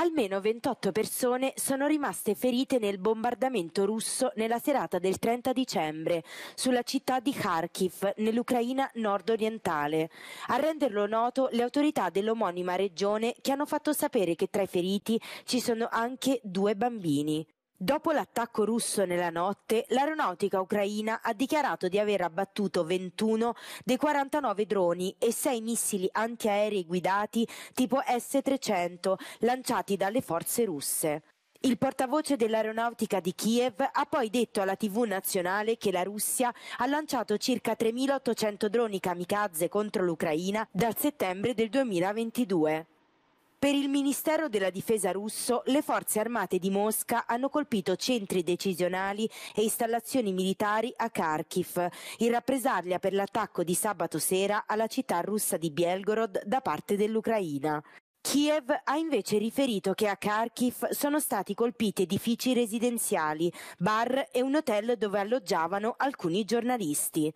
Almeno 28 persone sono rimaste ferite nel bombardamento russo nella serata del 30 dicembre sulla città di Kharkiv, nell'Ucraina nord-orientale. A renderlo noto le autorità dell'omonima regione che hanno fatto sapere che tra i feriti ci sono anche due bambini. Dopo l'attacco russo nella notte, l'aeronautica ucraina ha dichiarato di aver abbattuto 21 dei 49 droni e 6 missili antiaerei guidati tipo S-300 lanciati dalle forze russe. Il portavoce dell'aeronautica di Kiev ha poi detto alla TV nazionale che la Russia ha lanciato circa 3.800 droni kamikaze contro l'Ucraina dal settembre del 2022. Per il Ministero della Difesa russo, le forze armate di Mosca hanno colpito centri decisionali e installazioni militari a Kharkiv, in rappresaglia per l'attacco di sabato sera alla città russa di Belgorod da parte dell'Ucraina. Kiev ha invece riferito che a Kharkiv sono stati colpiti edifici residenziali, bar e un hotel dove alloggiavano alcuni giornalisti.